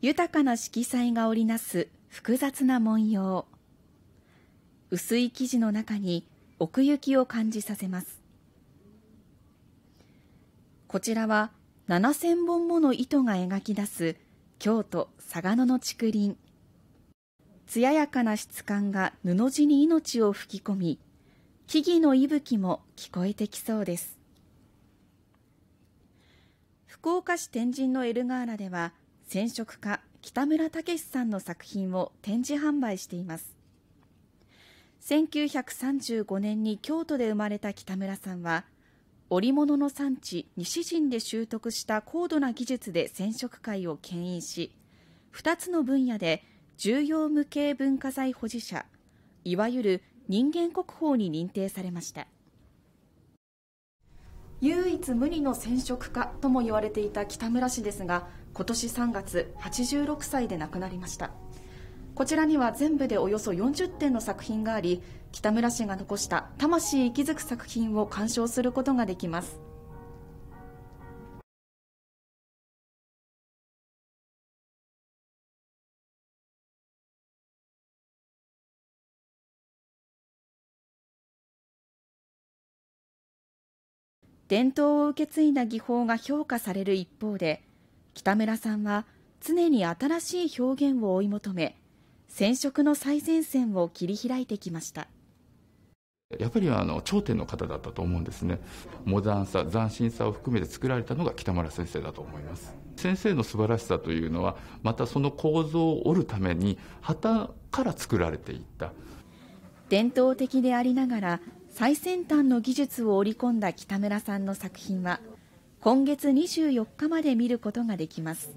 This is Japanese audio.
豊かな色彩が織りなす複雑な文様薄い生地の中に奥行きを感じさせますこちらは7000本もの糸が描き出す京都嵯峨野の竹林艶やかな質感が布地に命を吹き込み木々の息吹も聞こえてきそうです福岡市天神のエルガーラでは染色家北村武さんの作品を展示販売しています1935年に京都で生まれた北村さんは織物の産地西陣で習得した高度な技術で染色界を牽引し2つの分野で重要無形文化財保持者いわゆる人間国宝に認定されました唯一無二の染色家とも言われていた北村氏ですが今年3月86歳で亡くなりましたこちらには全部でおよそ40点の作品があり北村氏が残した魂息づく作品を鑑賞することができます伝統を受け継いだ技法が評価される一方で北村さんは常に新しい表現を追い求め染色の最前線を切り開いてきましたやっぱりあの頂点の方だったと思うんですねモダンさ斬新さを含めて作られたのが北村先生だと思います先生の素晴らしさというのはまたその構造を織るために旗から作られていった伝統的でありながら最先端の技術を織り込んだ北村さんの作品は今月24日まで見ることができます。